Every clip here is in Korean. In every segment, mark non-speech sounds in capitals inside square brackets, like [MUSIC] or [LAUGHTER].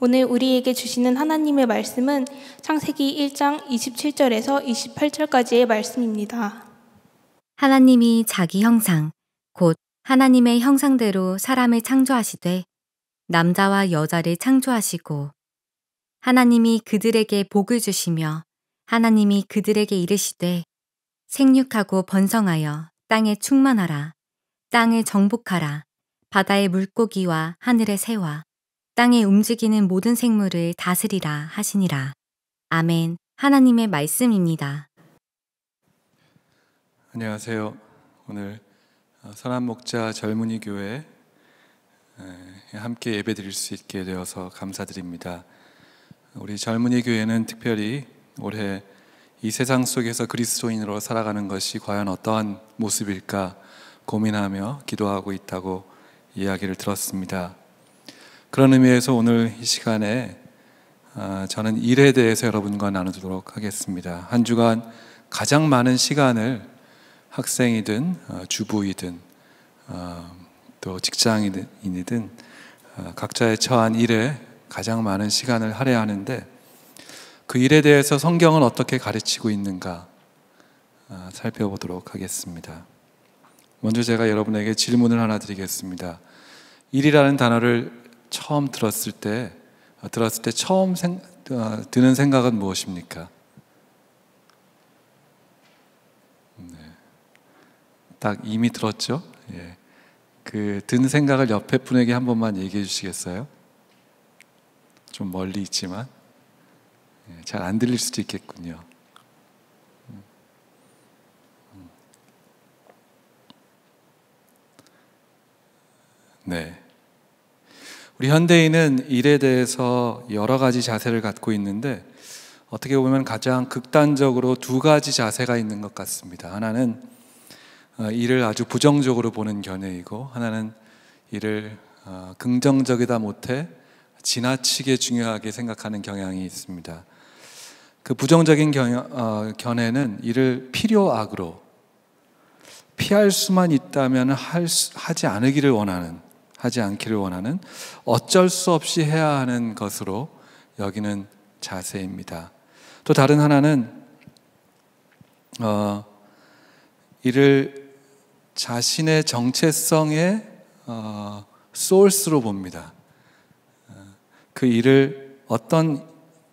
오늘 우리에게 주시는 하나님의 말씀은 창세기 1장 27절에서 28절까지의 말씀입니다. 하나님이 자기 형상, 곧 하나님의 형상대로 사람을 창조하시되 남자와 여자를 창조하시고 하나님이 그들에게 복을 주시며 하나님이 그들에게 이르시되 생육하고 번성하여 땅에 충만하라 땅을 정복하라 바다의 물고기와 하늘의 새와 땅에 움직이는 모든 생물을 다스리라 하시니라. 아멘. 하나님의 말씀입니다. 안녕하세요. 오늘 어, 선한 목자 젊은이 교회 함께 예배드릴 수 있게 되어서 감사드립니다. 우리 젊은이 교회는 특별히 올해 이 세상 속에서 그리스도인으로 살아가는 것이 과연 어떠한 모습일까 고민하며 기도하고 있다고 이야기를 들었습니다. 그런 의미에서 오늘 이 시간에 아, 저는 일에 대해서 여러분과 나누도록 하겠습니다. 한 주간 가장 많은 시간을 학생이든 어, 주부이든 어, 또 직장인이든 어, 각자의 처한 일에 가장 많은 시간을 할애하는데 그 일에 대해서 성경은 어떻게 가르치고 있는가 아, 살펴보도록 하겠습니다. 먼저 제가 여러분에게 질문을 하나 드리겠습니다. 일이라는 단어를 처음 들었을 때 들었을 때 처음 생, 어, 드는 생각은 무엇입니까? 네. 딱 이미 들었죠. 예. 그든 생각을 옆에 분에게 한 번만 얘기해 주시겠어요? 좀 멀리 있지만 예, 잘안 들릴 수도 있겠군요. 음. 음. 네. 우리 현대인은 일에 대해서 여러 가지 자세를 갖고 있는데 어떻게 보면 가장 극단적으로 두 가지 자세가 있는 것 같습니다. 하나는 어, 일을 아주 부정적으로 보는 견해이고 하나는 일을 어, 긍정적이다 못해 지나치게 중요하게 생각하는 경향이 있습니다. 그 부정적인 어, 견해는 일을 필요악으로 피할 수만 있다면 하지 않으기를 원하는 하지 않기를 원하는 어쩔 수 없이 해야 하는 것으로 여기는 자세입니다. 또 다른 하나는 어, 이를 자신의 정체성의 어, 소스로 봅니다. 어, 그 일을 어떤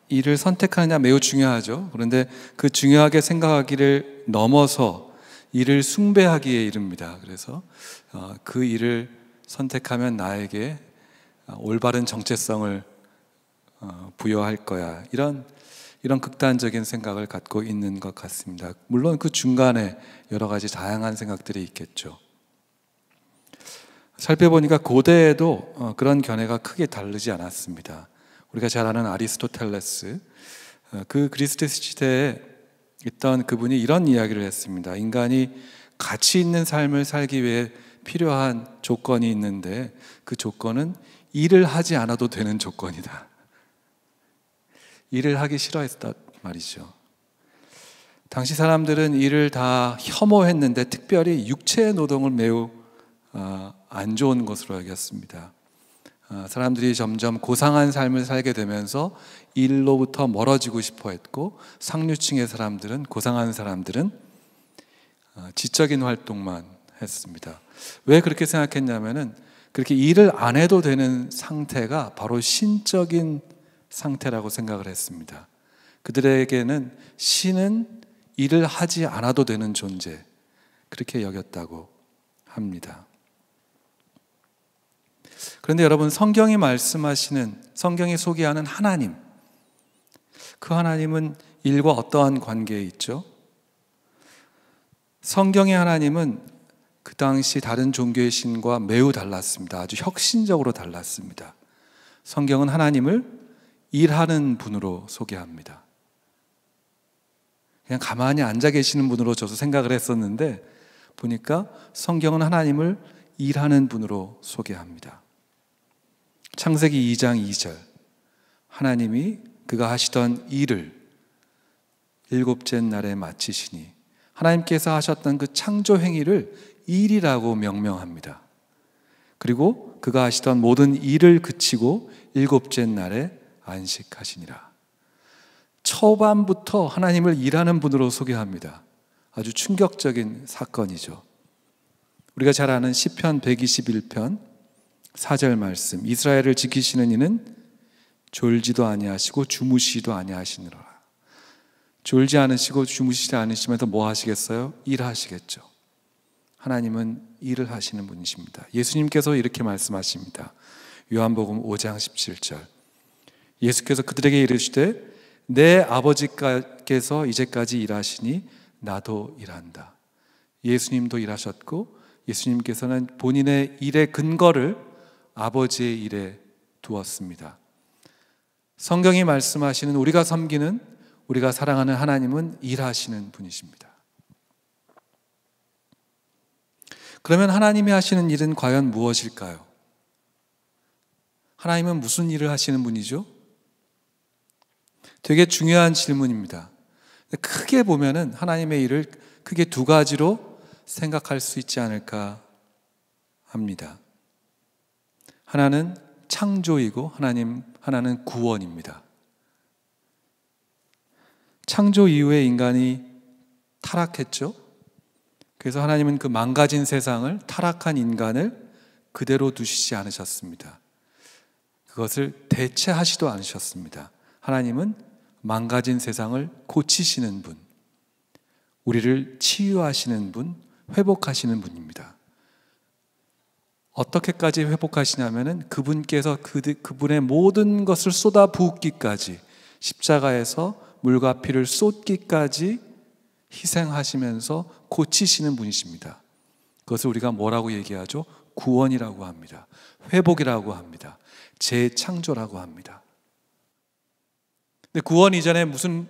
일을 선택하느냐 매우 중요하죠. 그런데 그 중요하게 생각하기를 넘어서 일을 숭배하기에 이릅니다. 그래서 어, 그 일을 선택하면 나에게 어, 올바른 정체성을 어, 부여할 거야. 이런 이런 극단적인 생각을 갖고 있는 것 같습니다. 물론 그 중간에 여러 가지 다양한 생각들이 있겠죠. 살펴보니까 고대에도 어, 그런 견해가 크게 다르지 않았습니다. 우리가 잘 아는 아리스토텔레스, 그 그리스 시대에 있던 그분이 이런 이야기를 했습니다. 인간이 가치 있는 삶을 살기 위해 필요한 조건이 있는데 그 조건은 일을 하지 않아도 되는 조건이다. 일을 하기 싫어했단 말이죠. 당시 사람들은 일을 다 혐오했는데 특별히 육체의 노동을 매우 아, 안 좋은 것으로 여겼습니다. 아, 사람들이 점점 고상한 삶을 살게 되면서 일로부터 멀어지고 싶어 했고 상류층의 사람들은 고상한 사람들은 아, 지적인 활동만 했습니다왜 그렇게 생각했냐면은 그렇게 일을 안 해도 되는 상태가 바로 신적인 상태라고 생각을 했습니다. 그들에게는 신은 일을 하지 않아도 되는 존재, 그렇게 여겼다고 합니다. 그런데 여러분, 성경이 말씀하시는, 성경이 소개하는 하나님, 그 하나님은 일과 어떠한 관계에 있죠? 성경의 하나님은 그 당시 다른 종교의 신과 매우 달랐습니다. 아주 혁신적으로 달랐습니다. 성경은 하나님을 일하는 분으로 소개합니다. 그냥 가만히 앉아 계시는 분으로 저도 생각을 했었는데 보니까 성경은 하나님을 일하는 분으로 소개합니다. 창세기 2장 2절. 하나님이 그가 하시던 일을 일곱째 날에 마치시니 하나님께서 하셨던 그 창조 행위를 일이라고 명명합니다. 그리고 그가 하시던 모든 일을 그치고 일곱째 날에 안식하시니라. 초반부터 하나님을 일하는 분으로 소개합니다. 아주 충격적인 사건이죠. 우리가 잘 아는 시편 121편 4절 말씀 이스라엘을 지키시는 이는 졸지도 아니하시고 주무시도 아니하시느라 졸지 않으시고 주무시지 않으시면서 뭐 하시겠어요? 일하시겠죠. 하나님은 일을 하시는 분이십니다. 예수님께서 이렇게 말씀하십니다. 요한복음 5장 17절. 예수께서 그들에게 이르시되 내 아버지께서 이제까지 일하시니 나도 일한다. 예수님도 일하셨고 예수님께서는 본인의 일의 근거를 아버지의 일에 두었습니다. 성경이 말씀하시는 우리가 섬기는 우리가 사랑하는 하나님은 일하시는 분이십니다. 그러면 하나님이 하시는 일은 과연 무엇일까요? 하나님은 무슨 일을 하시는 분이죠? 되게 중요한 질문입니다. 크게 보면은 하나님의 일을 크게 두 가지로 생각할 수 있지 않을까 합니다. 하나는 창조이고 하나님 하나는 구원입니다. 창조 이후에 인간이 타락했죠. 그래서 하나님은 그 망가진 세상을 타락한 인간을 그대로 두시지 않으셨습니다. 그것을 대체하시도 않으셨습니다. 하나님은 망가진 세상을 고치시는 분, 우리를 치유하시는 분, 회복하시는 분입니다. 어떻게까지 회복하시냐면은 그분께서 그, 그분의 모든 것을 쏟아 부기까지 십자가에서 물과 피를 쏟기까지 희생하시면서 고치시는 분이십니다. 그것을 우리가 뭐라고 얘기하죠? 구원이라고 합니다. 회복이라고 합니다. 재창조라고 합니다. 근데 구원 이전에 무슨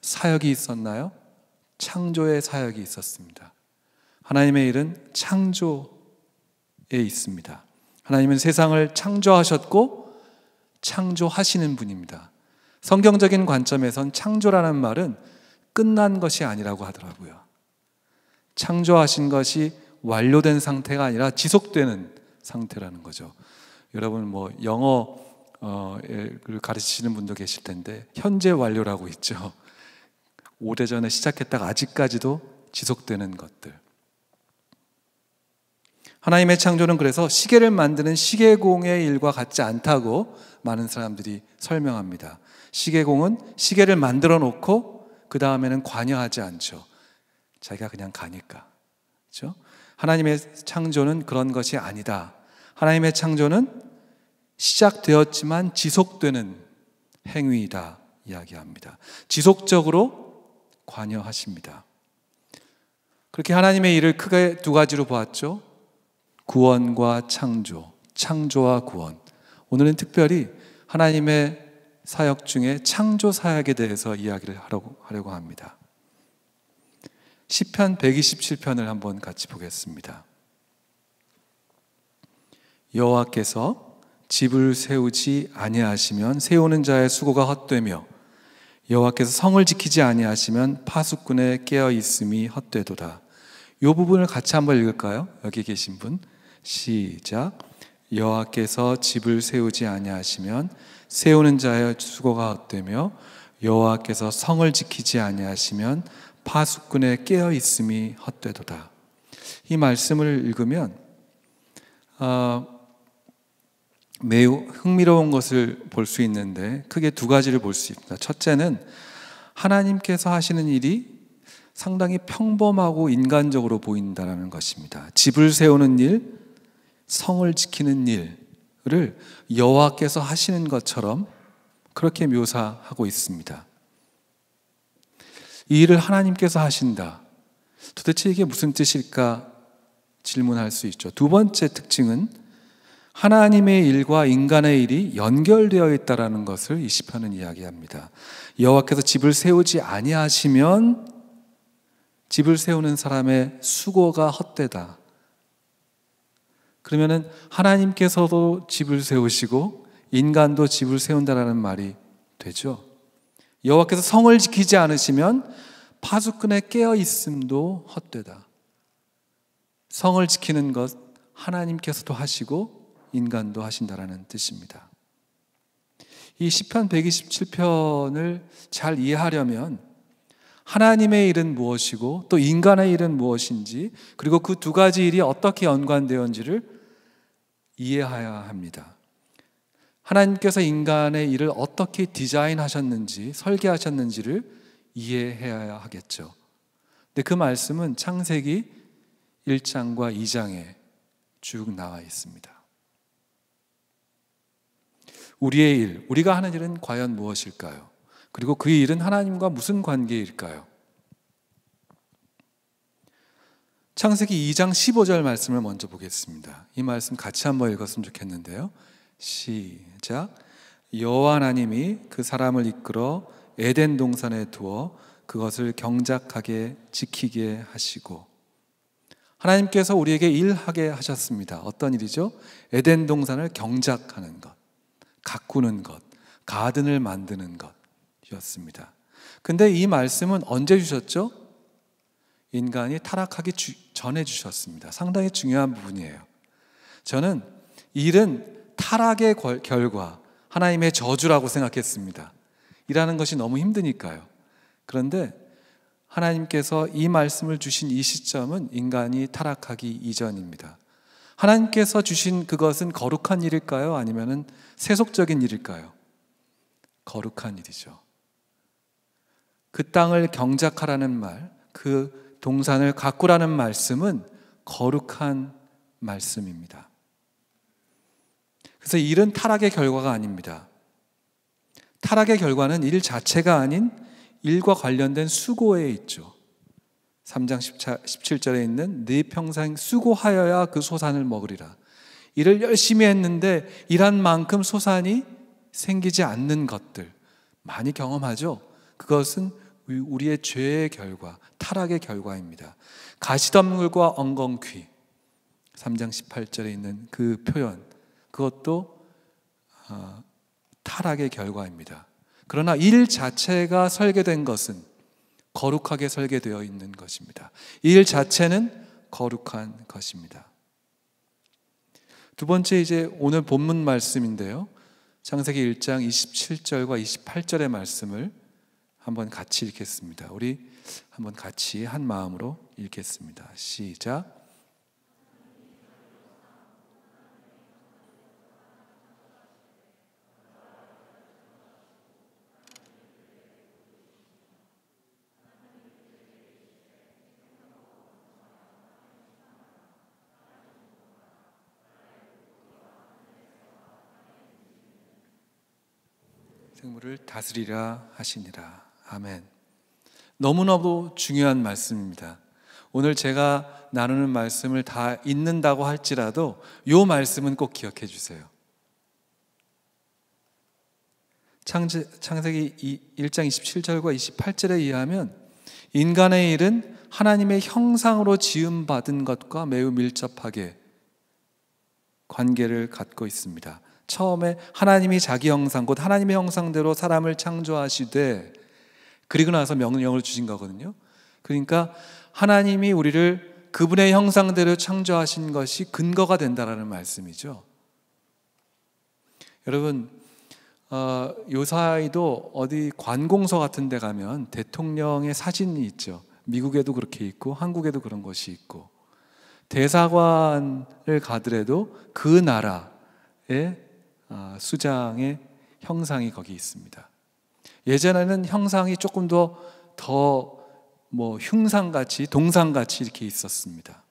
사역이 있었나요? 창조의 사역이 있었습니다. 하나님의 일은 창조에 있습니다. 하나님은 세상을 창조하셨고 창조하시는 분입니다. 성경적인 관점에선 창조라는 말은 끝난 것이 아니라고 하더라고요. 창조하신 것이 완료된 상태가 아니라 지속되는 상태라는 거죠. 여러분 뭐 영어를 어, 예, 가르치시는 분도 계실 텐데 현재 완료라고 있죠. 오래전에 시작했다가 아직까지도 지속되는 것들. 하나님의 창조는 그래서 시계를 만드는 시계공의 일과 같지 않다고 많은 사람들이 설명합니다. 시계공은 시계를 만들어 놓고 그 다음에는 관여하지 않죠. 자기가 그냥 가니까. 그죠 하나님의 창조는 그런 것이 아니다. 하나님의 창조는 시작되었지만 지속되는 행위이다 이야기합니다. 지속적으로 관여하십니다. 그렇게 하나님의 일을 크게 두 가지로 보았죠. 구원과 창조, 창조와 구원. 오늘은 특별히 하나님의 사역 중에 창조 사역에 대해서 이야기를 하려고, 하려고 합니다. 시편 127편을 한번 같이 보겠습니다. 여호와께서 집을 세우지 아니하시면 세우는 자의 수고가 헛되며 여호와께서 성을 지키지 아니하시면 파수꾼의 깨어 있음이 헛되도다. 요 부분을 같이 한번 읽을까요? 여기 계신 분 시작. 여호와께서 집을 세우지 아니하시면 세우는 자의 수고가 헛되며 여호와께서 성을 지키지 아니하시면 파수꾼의 깨어 있음이 헛되도다. 이 말씀을 읽으면 어, 매우 흥미로운 것을 볼 수 있는데 크게 두 가지를 볼 수 있다. 첫째는 하나님께서 하시는 일이 상당히 평범하고 인간적으로 보인다라는 것입니다. 집을 세우는 일, 성을 지키는 일을 여호와께서 하시는 것처럼 그렇게 묘사하고 있습니다. 이 일을 하나님께서 하신다. 도대체 이게 무슨 뜻일까 질문할 수 있죠. 두 번째 특징은 하나님의 일과 인간의 일이 연결되어 있다라는 것을 이 시편은 이야기합니다. 여호와께서 집을 세우지 아니하시면 집을 세우는 사람의 수고가 헛되다. 그러면은 하나님께서도 집을 세우시고 인간도 집을 세운다라는 말이 되죠. 여호와께서 성을 지키지 않으시면 파수꾼에 깨어 있음도 헛되다. 성을 지키는 것 하나님께서도 하시고 인간도 하신다라는 뜻입니다. 이 시편 127편을 잘 이해하려면 하나님의 일은 무엇이고 또 인간의 일은 무엇인지 그리고 그 두 가지 일이 어떻게 연관되었는지를 이해해야 합니다. 하나님께서 인간의 일을 어떻게 디자인하셨는지 설계하셨는지를 이해해야 하겠죠. 근데 그 말씀은 창세기 1장과 2장에 쭉 나와 있습니다. 우리의 일, 우리가 하는 일은 과연 무엇일까요? 그리고 그 일은 하나님과 무슨 관계일까요? 창세기 2장 15절 말씀을 먼저 보겠습니다. 이 말씀 같이 한번 읽었으면 좋겠는데요. 시작. 여호와 하나님이 그 사람을 이끌어 에덴 동산에 두어 그것을 경작하게 지키게 하시고 하나님께서 우리에게 일하게 하셨습니다. 어떤 일이죠? 에덴 동산을 경작하는 것, 가꾸는 것, 가든을 만드는 것. 였습니다. 근데 이 말씀은 언제 주셨죠? 인간이 타락하기 주, 전에 주셨습니다. 상당히 중요한 부분이에요. 저는 일은 타락의 걸, 결과, 하나님의 저주라고 생각했습니다. 일하는 것이 너무 힘드니까요. 그런데 하나님께서 이 말씀을 주신 이 시점은 인간이 타락하기 이전입니다. 하나님께서 주신 그것은 거룩한 일일까요? 아니면 세속적인 일일까요? 거룩한 일이죠. 그 땅을 경작하라는 말, 그 동산을 가꾸라는 말씀은 거룩한 말씀입니다. 그래서 일은 타락의 결과가 아닙니다. 타락의 결과는 일 자체가 아닌 일과 관련된 수고에 있죠. 3장 17절에 있는 네 평생 수고하여야 그 소산을 먹으리라. 일을 열심히 했는데 일한 만큼 소산이 생기지 않는 것들 많이 경험하죠. 그것은 우리의 죄의 결과, 타락의 결과입니다. 가시덤물과 엉겅퀴. 3장 18절에 있는 그 표현. 그것도 어, 타락의 결과입니다. 그러나 일 자체가 설계된 것은 거룩하게 설계되어 있는 것입니다. 일 자체는 거룩한 것입니다. 두 번째 이제 오늘 본문 말씀인데요. 창세기 1장 27절과 28절의 말씀을 한번 같이 읽겠습니다. 우리 한번 같이 한 마음으로 읽겠습니다. 시작. 생물을 다스리라 하시니라. 아멘. 너무나도 중요한 말씀입니다. 오늘 제가 나누는 말씀을 다 잊는다고 할지라도 요 말씀은 꼭 기억해 주세요. 창세, 창세기 1장 27절과 28절에 의하면 인간의 일은 하나님의 형상으로 지음받은 것과 매우 밀접하게 관계를 갖고 있습니다. 처음에 하나님이 자기 형상, 곧 하나님의 형상대로 사람을 창조하시되 그리고 나서 명령을 주신 거거든요. 그러니까 하나님이 우리를 그분의 형상대로 창조하신 것이 근거가 된다라는 말씀이죠. 여러분 어, 요사이도 어디 관공서 같은 데 가면 대통령의 사진이 있죠. 미국에도 그렇게 있고 한국에도 그런 것이 있고 대사관을 가더라도 그 나라의 어, 수장의 형상이 거기 있습니다. 예전에는 형상이 조금 더 더뭐 흉상같이 동상같이 이렇게 있었습니다.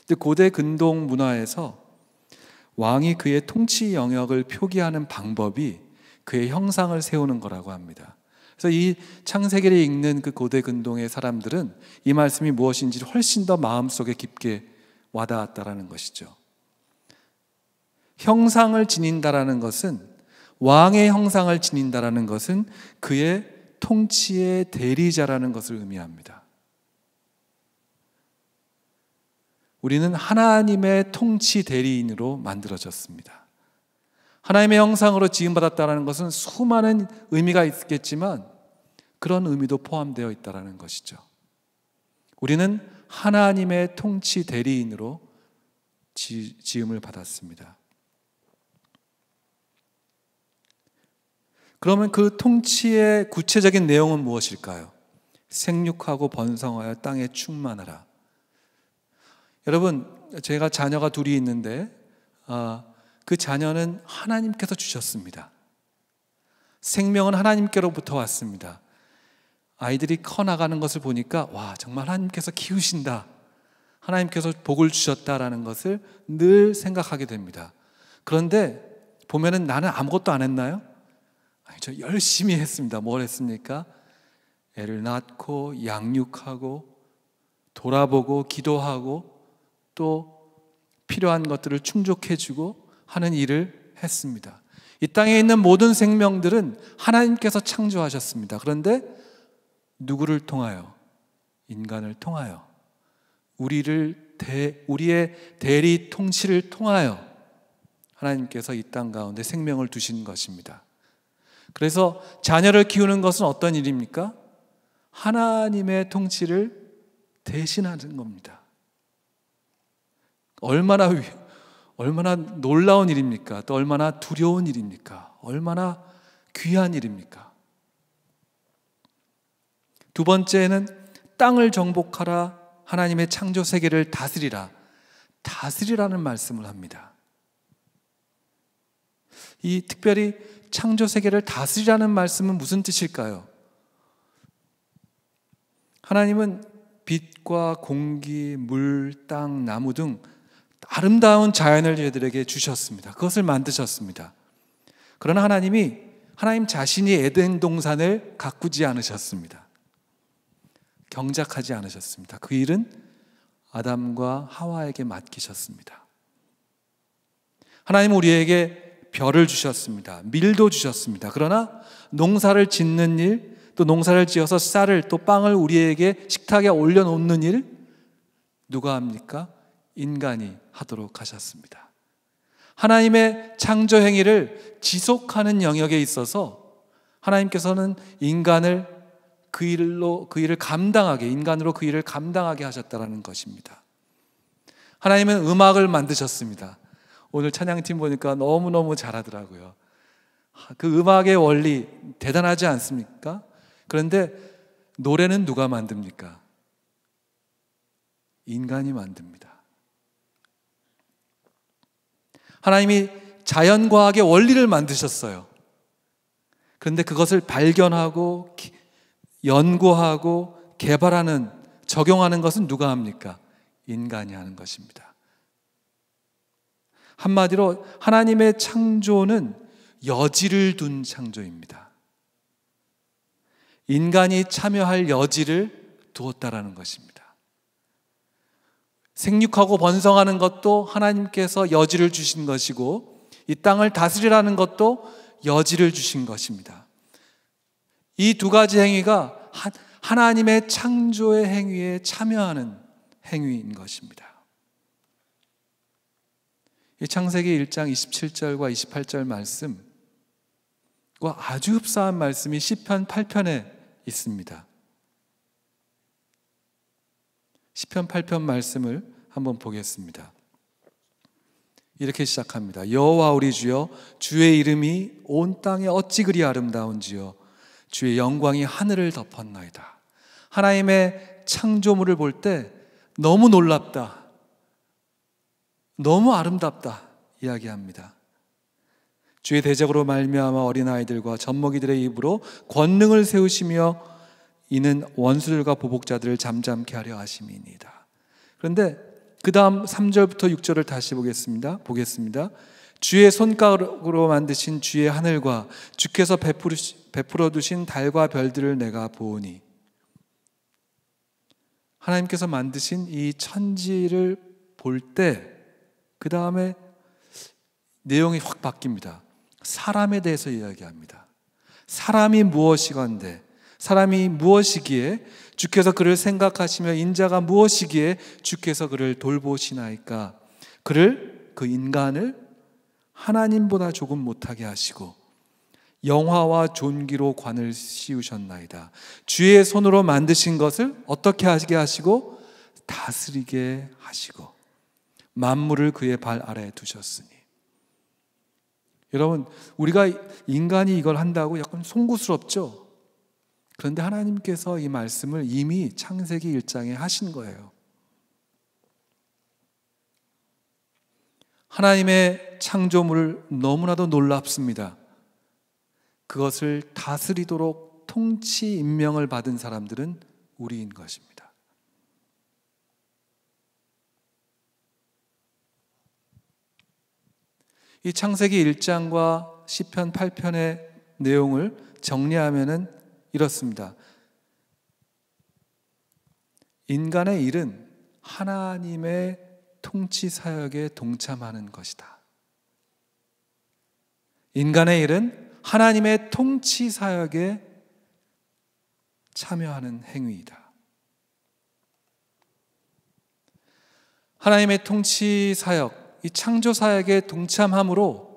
근데 고대 근동 문화에서 왕이 그의 통치 영역을 표기하는 방법이 그의 형상을 세우는 거라고 합니다. 그래서 이 창세기를 읽는 그 고대 근동의 사람들은 이 말씀이 무엇인지 훨씬 더 마음속에 깊게 와닿았다라는 것이죠. 형상을 지닌다라는 것은 왕의 형상을 지닌다라는 것은 그의 통치의 대리자라는 것을 의미합니다. 우리는 하나님의 통치 대리인으로 만들어졌습니다. 하나님의 형상으로 지음받았다는 것은 수많은 의미가 있겠지만 그런 의미도 포함되어 있다는 것이죠. 우리는 하나님의 통치 대리인으로 지, 지음을 받았습니다. 그러면 그 통치의 구체적인 내용은 무엇일까요? 생육하고 번성하여 땅에 충만하라. 여러분, 제가 자녀가 둘이 있는데, 아, 그 자녀는 하나님께서 주셨습니다. 생명은 하나님께로부터 왔습니다. 아이들이 커 나가는 것을 보니까, 와, 정말 하나님께서 키우신다. 하나님께서 복을 주셨다라는 것을 늘 생각하게 됩니다. 그런데 보면은 나는 아무것도 안 했나요? 저 열심히 했습니다. 뭘 했습니까? 애를 낳고 양육하고 돌아보고 기도하고 또 필요한 것들을 충족해 주고 하는 일을 했습니다. 이 땅에 있는 모든 생명들은 하나님께서 창조하셨습니다. 그런데 누구를 통하여 인간을 통하여 우리를 대, 우리의 대리 통치를 통하여 하나님께서 이 땅 가운데 생명을 두신 것입니다. 그래서 자녀를 키우는 것은 어떤 일입니까? 하나님의 통치를 대신하는 겁니다. 얼마나 얼마나 놀라운 일입니까? 또 얼마나 두려운 일입니까? 얼마나 귀한 일입니까? 두 번째는 땅을 정복하라 하나님의 창조 세계를 다스리라 다스리라는 말씀을 합니다. 이 특별히 창조 세계를 다스리라는 말씀은 무슨 뜻일까요? 하나님은 빛과 공기, 물, 땅, 나무 등 아름다운 자연을 얘들에게 주셨습니다. 그것을 만드셨습니다. 그러나 하나님이 하나님 자신이 에덴 동산을 가꾸지 않으셨습니다. 경작하지 않으셨습니다. 그 일은 아담과 하와에게 맡기셨습니다. 하나님 우리에게 별을 주셨습니다. 밀도 주셨습니다. 그러나 농사를 짓는 일, 또 농사를 지어서 쌀을 또 빵을 우리에게 식탁에 올려놓는 일, 누가 합니까? 인간이 하도록 하셨습니다. 하나님의 창조 행위를 지속하는 영역에 있어서 하나님께서는 인간을 그 일로 그 일을 감당하게 인간으로 그 일을 감당하게 하셨다라는 것입니다. 하나님은 음악을 만드셨습니다. 오늘 찬양팀 보니까 너무너무 잘하더라고요. 그 음악의 원리 대단하지 않습니까? 그런데 노래는 누가 만듭니까? 인간이 만듭니다. 하나님이 자연과학의 원리를 만드셨어요. 그런데 그것을 발견하고 연구하고 개발하는 적용하는 것은 누가 합니까? 인간이 하는 것입니다. 한마디로 하나님의 창조는 여지를 둔 창조입니다. 인간이 참여할 여지를 두었다라는 것입니다. 생육하고 번성하는 것도 하나님께서 여지를 주신 것이고 이 땅을 다스리라는 것도 여지를 주신 것입니다. 이 두 가지 행위가 하나님의 창조의 행위에 참여하는 행위인 것입니다. 이 창세기 1장 27절과 28절 말씀과 아주 흡사한 말씀이 시편 8편에 있습니다. 시편 8편 말씀을 한번 보겠습니다. 이렇게 시작합니다. 여호와 우리 주여 주의 이름이 온 땅에 어찌 그리 아름다운지요 주의 영광이 하늘을 덮었나이다. 하나님의 창조물을 볼 때 너무 놀랍다. 너무 아름답다 이야기합니다. 주의 대적으로 말미암아 어린아이들과 젖먹이들의 입으로 권능을 세우시며 이는 원수들과 보복자들을 잠잠케 하려 하심이니이다. 그런데 그 다음 3절부터 6절을 다시 보겠습니다. 보겠습니다. 주의 손가락으로 만드신 주의 하늘과 주께서 베풀어 두신 달과 별들을 내가 보니 하나님께서 만드신 이 천지를 볼때 그 다음에 내용이 확 바뀝니다. 사람에 대해서 이야기합니다. 사람이 무엇이건데, 사람이 무엇이기에 주께서 그를 생각하시며 인자가 무엇이기에 주께서 그를 돌보시나이까? 그를, 그 인간을 하나님보다 조금 못하게 하시고, 영화와 존귀로 관을 씌우셨나이다. 주의 손으로 만드신 것을 어떻게 하게 하시고, 다스리게 하시고, 만물을 그의 발 아래에 두셨으니. 여러분, 우리가 인간이 이걸 한다고 약간 송구스럽죠? 그런데 하나님께서 이 말씀을 이미 창세기 1장에 하신 거예요. 하나님의 창조물을 너무나도 놀랍습니다. 그것을 다스리도록 통치 임명을 받은 사람들은 우리인 것입니다. 이 창세기 1장과 시편 8편의 내용을 정리하면 이렇습니다. 인간의 일은 하나님의 통치 사역에 동참하는 것이다. 인간의 일은 하나님의 통치 사역에 참여하는 행위이다. 하나님의 통치 사역, 이 창조 사에게 동참함으로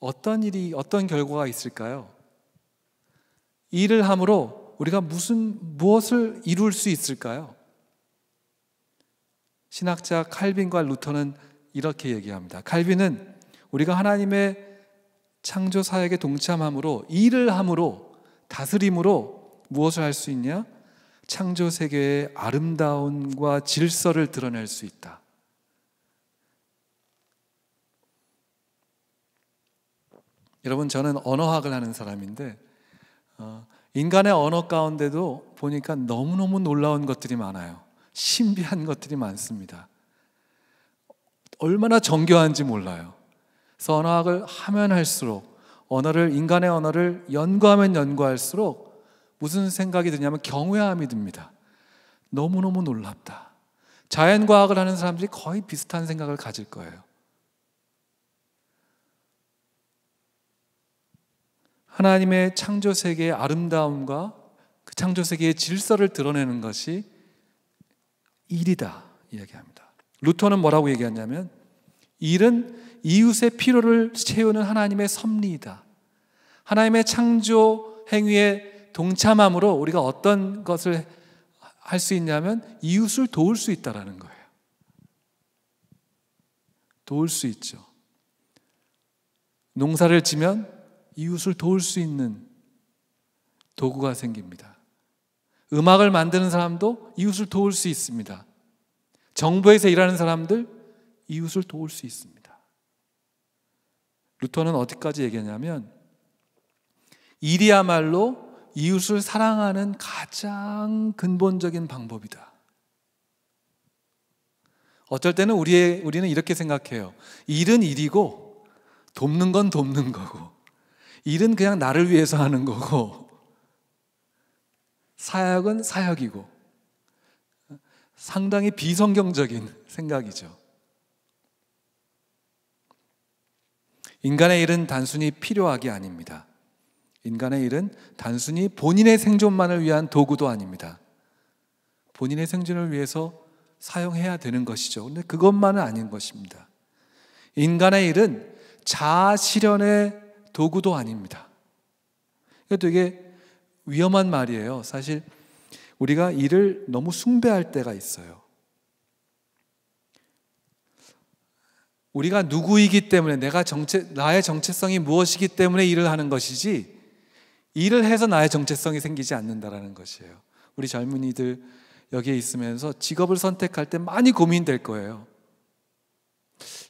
어떤 일이 어떤 결과가 있을까요? 일을 함으로 우리가 무슨 무엇을 이룰 수 있을까요? 신학자 칼빈과 루터는 이렇게 얘기합니다. 칼빈은 우리가 하나님의 창조 사역에 동참함으로 일을 함으로 다스림으로 무엇을 할 수 있냐? 창조 세계의 아름다움과 질서를 드러낼 수 있다. 여러분 저는 언어학을 하는 사람인데 어, 인간의 언어 가운데도 보니까 너무너무 놀라운 것들이 많아요. 신비한 것들이 많습니다. 얼마나 정교한지 몰라요. 그래서 언어학을 하면 할수록 언어를 인간의 언어를 연구하면 연구할수록 무슨 생각이 드냐면 경외함이 듭니다. 너무너무 놀랍다. 자연과학을 하는 사람들이 거의 비슷한 생각을 가질 거예요. 하나님의 창조 세계의 아름다움과 그 창조 세계의 질서를 드러내는 것이 일이다 이야기합니다. 루터는 뭐라고 얘기하냐면 일은 이웃의 필요를 채우는 하나님의 섭리이다. 하나님의 창조 행위에 동참함으로 우리가 어떤 것을 할 수 있냐면 이웃을 도울 수 있다라는 거예요. 도울 수 있죠. 농사를 지면 이웃을 도울 수 있는 도구가 생깁니다. 음악을 만드는 사람도 이웃을 도울 수 있습니다. 정부에서 일하는 사람들 이웃을 도울 수 있습니다. 루터는 어디까지 얘기하냐면 일이야말로 이웃을 사랑하는 가장 근본적인 방법이다. 어쩔 때는 우리의, 우리는 이렇게 생각해요. 일은 일이고 돕는 건 돕는 거고 일은 그냥 나를 위해서 하는 거고, 사약은사약이고 상당히 비성경적인 생각이죠. 인간의 일은 단순히 필요하게 아닙니다. 인간의 일은 단순히 본인의 생존만을 위한 도구도 아닙니다. 본인의 생존을 위해서 사용해야 되는 것이죠. 근데 그것만은 아닌 것입니다. 인간의 일은 자아실현의 도구도 아닙니다. 이거 되게 위험한 말이에요. 사실 우리가 이를 너무 숭배할 때가 있어요. 우리가 누구이기 때문에 내가 정체, 나의 정체성이 무엇이기 때문에 일을 하는 것이지 일을 해서 나의 정체성이 생기지 않는다라는 것이에요. 우리 젊은이들 여기에 있으면서 직업을 선택할 때 많이 고민될 거예요.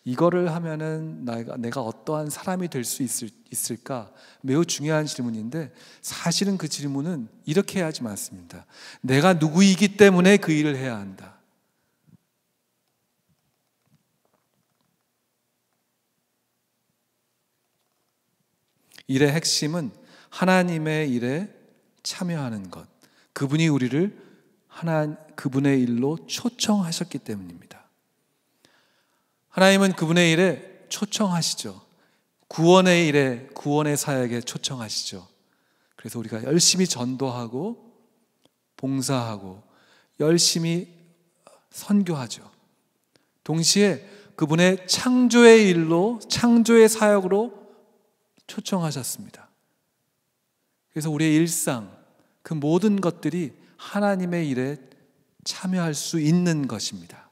이거를 하면은 내가, 내가 어떠한 사람이 될수 있을, 있을까? 매우 중요한 질문인데 사실은 그 질문은 이렇게 해야지 맞습니다. 내가 누구이기 때문에 그 일을 해야 한다. 일의 핵심은 하나님의 일에 참여하는 것. 그분이 우리를 하나 그분의 일로 초청하셨기 때문입니다. 하나님은 그분의 일에 초청하시죠. 구원의 일에 구원의 사역에 초청하시죠. 그래서 우리가 열심히 전도하고 봉사하고 열심히 선교하죠. 동시에 그분의 창조의 일로 창조의 사역으로 초청하셨습니다. 그래서 우리의 일상 그 모든 것들이 하나님의 일에 참여할 수 있는 것입니다.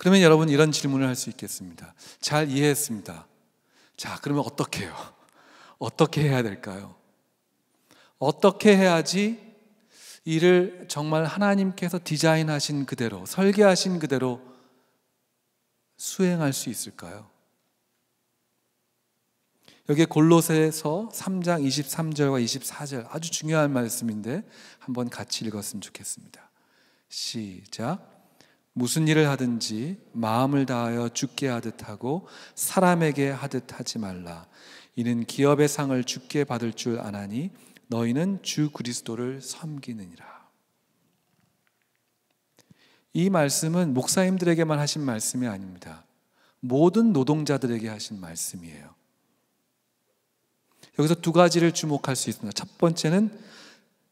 그러면 여러분 이런 질문을 할 수 있겠습니다. 잘 이해했습니다. 자, 그러면 어떻게 해요? [LAUGHS] 어떻게 해야 될까요? 어떻게 해야지 이를 정말 하나님께서 디자인하신 그대로, 설계하신 그대로 수행할 수 있을까요? 여기 골로새서 3장 23절과 24절 아주 중요한 말씀인데 한번 같이 읽었으면 좋겠습니다. 시작. 무슨 일을 하든지 마음을 다하여 죽게 하듯 하고 사람에게 하듯 하지 말라. 이는 기업의 상을 죽게 받을 줄 아나니 너희는 주 그리스도를 섬기느니라. 이 말씀은 목사님들에게만 하신 말씀이 아닙니다. 모든 노동자들에게 하신 말씀이에요. 여기서 두 가지를 주목할 수 있습니다. 첫 번째는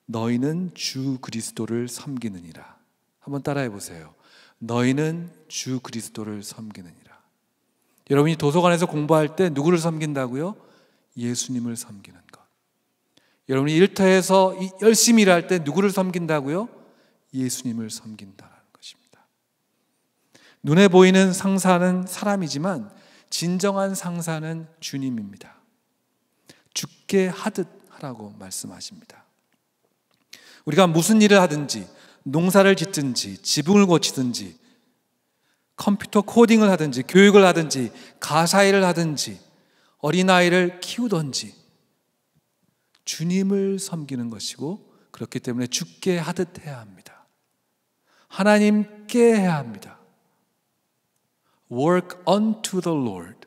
너희는 주 그리스도를 섬기느니라. 한번 따라해 보세요. 너희는 주 그리스도를 섬기느니라. 여러분이 도서관에서 공부할 때 누구를 섬긴다고요? 예수님을 섬기는 것. 여러분이 일터에서 열심히 일할 때 누구를 섬긴다고요? 예수님을 섬긴다는 것입니다. 눈에 보이는 상사는 사람이지만 진정한 상사는 주님입니다. 죽게 하듯 하라고 말씀하십니다. 우리가 무슨 일을 하든지 농사를 짓든지 지붕을 고치든지 컴퓨터 코딩을 하든지 교육을 하든지 가사일을 하든지 어린아이를 키우든지 주님을 섬기는 것이고 그렇기 때문에 죽게 하듯 해야 합니다. 하나님께 해야 합니다. Work unto the Lord.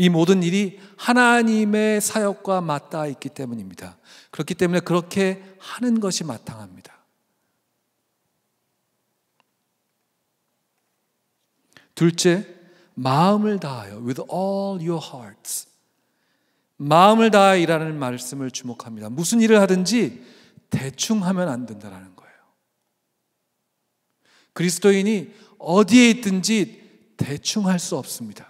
이 모든 일이 하나님의 사역과 맞닿아 있기 때문입니다. 그렇기 때문에 그렇게 하는 것이 마땅합니다. 둘째, 마음을 다하여 with all your hearts. 마음을 다하 일하는 말씀을 주목합니다. 무슨 일을 하든지 대충 하면 안된다는 거예요. 그리스도인이 어디에 있든지 대충 할 수 없습니다.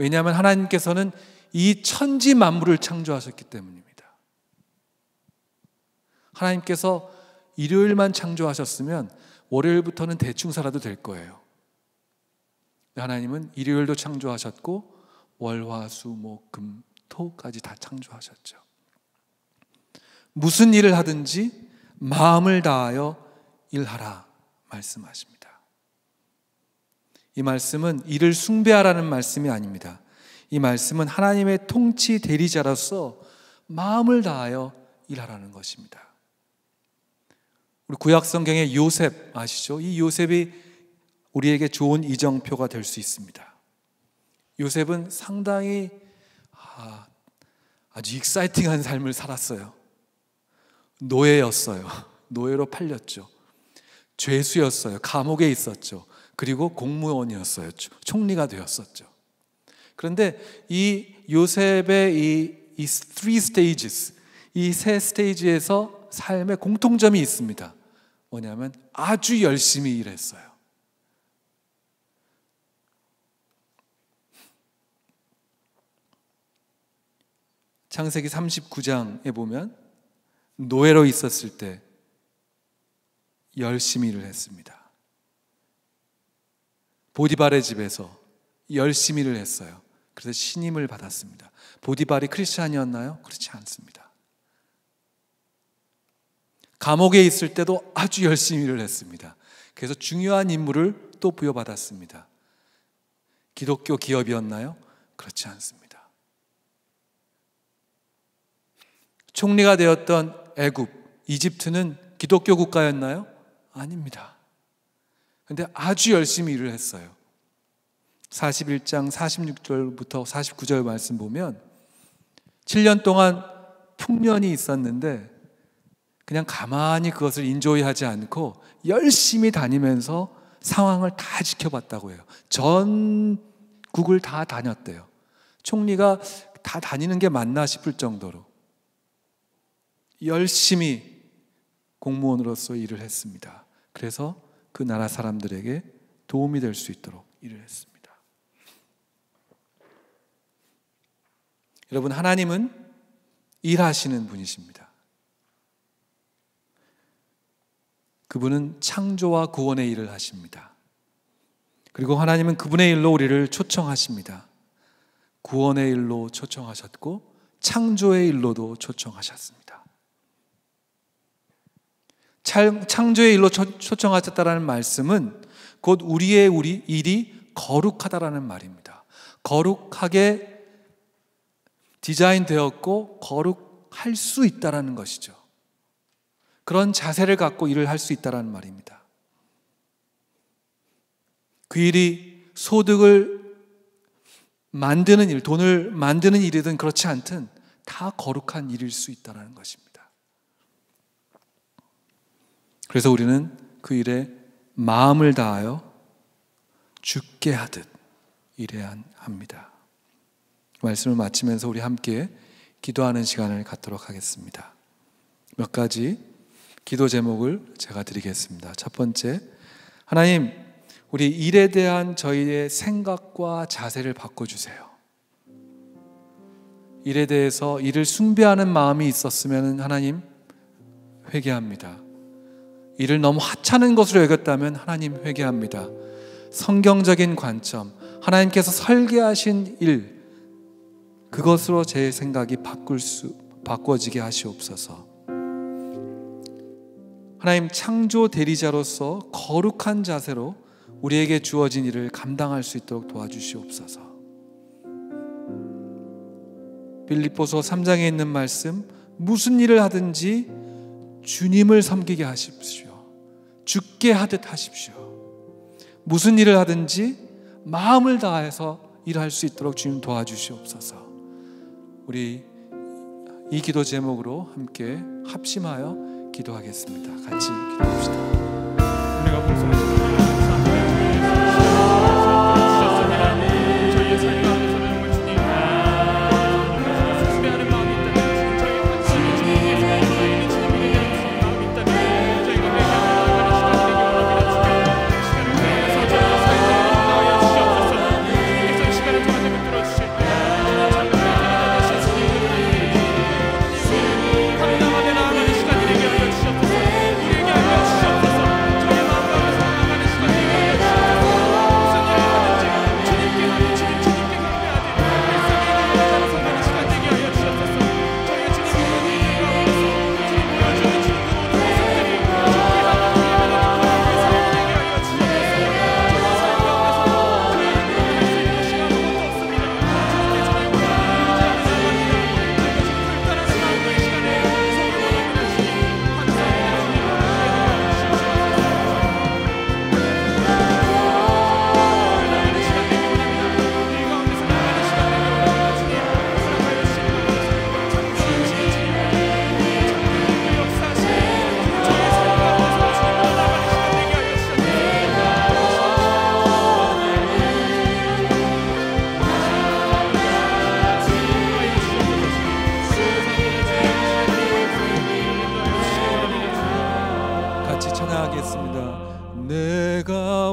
왜냐하면 하나님께서는 이 천지 만물을 창조하셨기 때문입니다. 하나님께서 일요일만 창조하셨으면 월요일부터는 대충 살아도 될 거예요. 하나님은 일요일도 창조하셨고 월화수목금토까지 뭐 다 창조하셨죠. 무슨 일을 하든지 마음을 다하여 일하라 말씀하십니다. 이 말씀은 이를 숭배하라는 말씀이 아닙니다. 이 말씀은 하나님의 통치 대리자로서 마음을 다하여 일하라는 것입니다. 우리 구약 성경의 요셉 아시죠? 이 요셉이 우리에게 좋은 이정표가 될 수 있습니다. 요셉은 상당히 아, 주 익사이팅한 삶을 살았어요. 노예였어요. 노예로 팔렸죠. 죄수였어요. 감옥에 있었죠. 그리고 공무원이었어요. 총리가 되었었죠. 그런데 이 요셉의 이, 이 three stages, 이 세 스테이지에서 삶의 공통점이 있습니다. 뭐냐면 아주 열심히 일했어요. 창세기 39장에 보면 노예로 있었을 때 열심히 일을 했습니다. 보디발의 집에서 열심히 를 했어요. 그래서 신임을 받았습니다. 보디발이 크리스찬이었나요? 그렇지 않습니다. 감옥에 있을 때도 아주 열심히 일을 했습니다. 그래서 중요한 임무를 또 부여받았습니다. 기독교 기업이었나요? 그렇지 않습니다. 총리가 되었던 애굽, 이집트는 기독교 국가였나요? 아닙니다. 근데 아주 열심히 일을 했어요. 41장 46절부터 49절 말씀 보면 7년 동안 풍년이 있었는데 그냥 가만히 그것을 인조이하지 않고 열심히 다니면서 상황을 다 지켜봤다고 해요. 전국을 다 다녔대요. 총리가 다 다니는 게 맞나 싶을 정도로 열심히 공무원으로서 일을 했습니다. 그래서 그 나라 사람들에게 도움이 될 수 있도록 일을 했습니다. 여러분, 하나님은 일하시는 분이십니다. 그분은 창조와 구원의 일을 하십니다. 그리고 하나님은 그분의 일로 우리를 초청하십니다. 구원의 일로 초청하셨고, 창조의 일로도 초청하셨습니다. 창조의 일로 초청하셨다라는 말씀은 곧 우리의 우리 일이 거룩하다라는 말입니다. 거룩하게 디자인되었고 거룩할 수 있다라는 것이죠. 그런 자세를 갖고 일을 할 수 있다라는 말입니다. 그 일이 소득을 만드는 일, 돈을 만드는 일이든 그렇지 않든 다 거룩한 일일 수 있다라는 것입니다. 그래서 우리는 그 일에 마음을 다하여 죽게 하듯 일해야 합니다. 말씀을 마치면서 우리 함께 기도하는 시간을 갖도록 하겠습니다. 몇 가지 기도 제목을 제가 드리겠습니다. 첫 번째, 하나님, 우리 일에 대한 저희의 생각과 자세를 바꿔주세요. 일에 대해서 일을 숭배하는 마음이 있었으면 하나님, 회개합니다. 이를 너무 하찮은 것으로 여겼다면 하나님 회개합니다. 성경적인 관점, 하나님께서 설계하신 일, 그것으로 제 생각이 바꿀 수, 바꿔지게 하시옵소서. 하나님 창조 대리자로서 거룩한 자세로 우리에게 주어진 일을 감당할 수 있도록 도와주시옵소서. 빌립보서 3장에 있는 말씀 무슨 일을 하든지 주님을 섬기게 하십시오. 죽게 하듯 하십시오. 무슨 일을 하든지 마음을 다해서 일할 수 있도록 주님 도와주시옵소서. 우리 이 기도 제목으로 함께 합심하여 기도하겠습니다. 같이 기도합시다.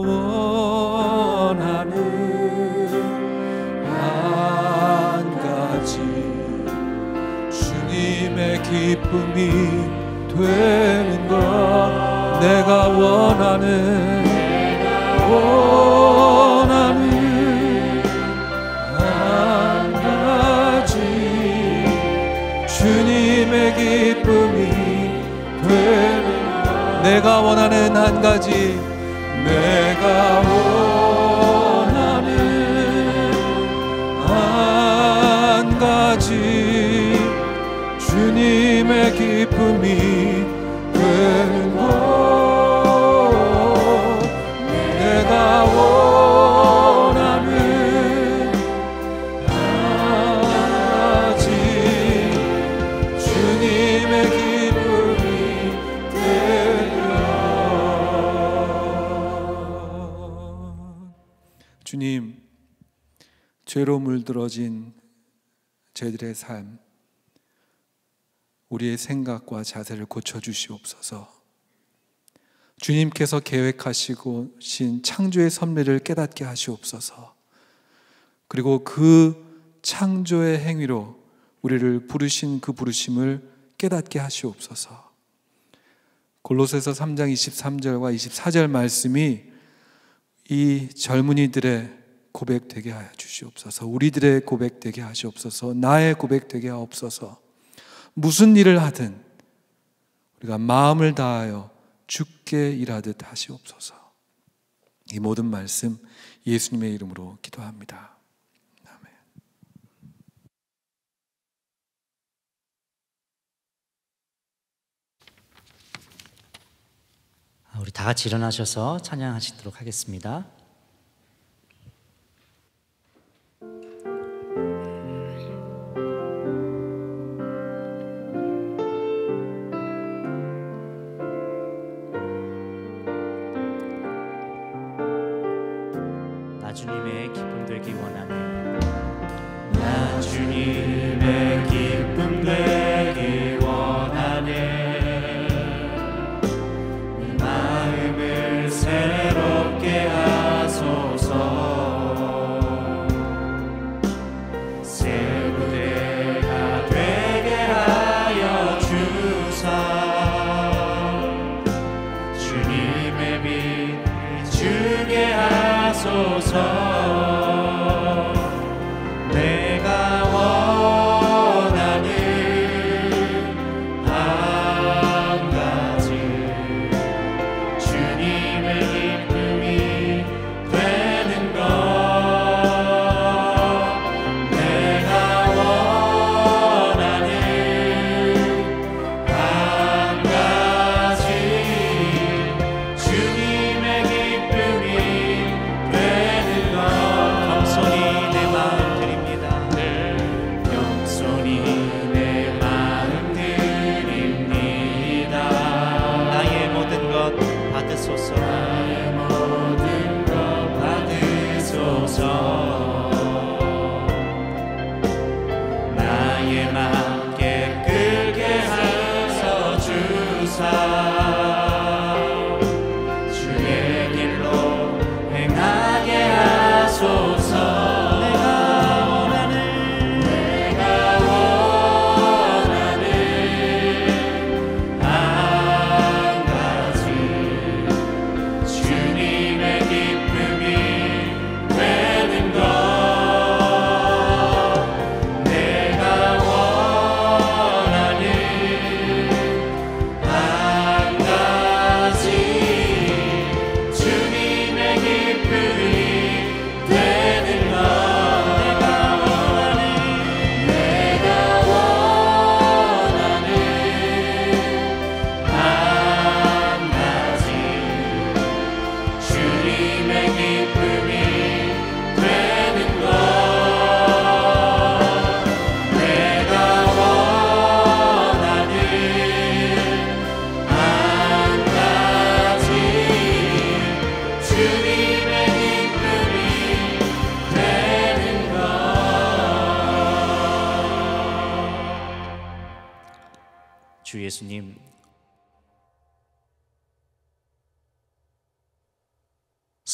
원하는 한 가지 주님의 기쁨이 되는 것 내가 원하는 원하는 한 가지 주님의 기쁨이 되는 것 내가 원하는 한 가지 주님의 기쁨이 죄로 물들어진 저희들의 삶, 우리의 생각과 자세를 고쳐주시옵소서. 주님께서 계획하시고 신 창조의 섭리를 깨닫게 하시옵소서. 그리고 그 창조의 행위로 우리를 부르신 그 부르심을 깨닫게 하시옵소서. 골로새서 3장 23절과 24절 말씀이 이 젊은이들의 고백되게 하여 주시옵소서. 우리들의 고백되게 하시옵소서. 나의 고백되게 하옵소서. 무슨 일을 하든 우리가 마음을 다하여 죽게 일하듯 하시옵소서. 이 모든 말씀 예수님의 이름으로 기도합니다. 아, 우리 다 같이 일어나셔서 찬양하시도록 하겠습니다. 나 주님의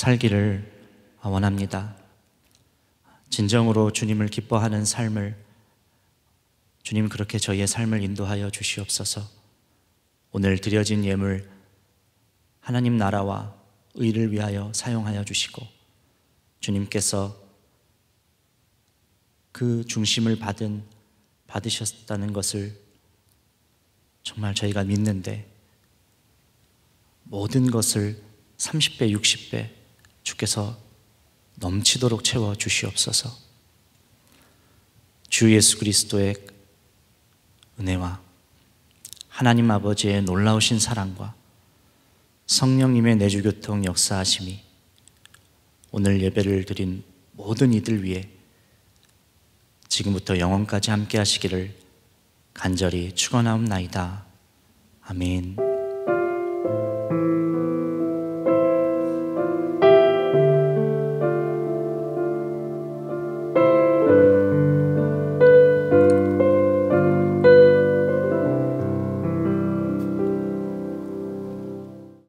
살기를 원합니다. 진정으로 주님을 기뻐하는 삶을 주님 그렇게 저희의 삶을 인도하여 주시옵소서. 오늘 드려진 예물 하나님 나라와 의를 위하여 사용하여 주시고 주님께서 그 중심을 받은 받으셨다는 것을 정말 저희가 믿는데 모든 것을 30배, 60배 주께서 넘치도록 채워 주시옵소서. 주 예수 그리스도의 은혜와 하나님 아버지의 놀라우신 사랑과 성령님의 내주교통 역사하심이 오늘 예배를 드린 모든 이들 위해 지금부터 영원까지 함께 하시기를 간절히 축원하옵나이다. 아멘.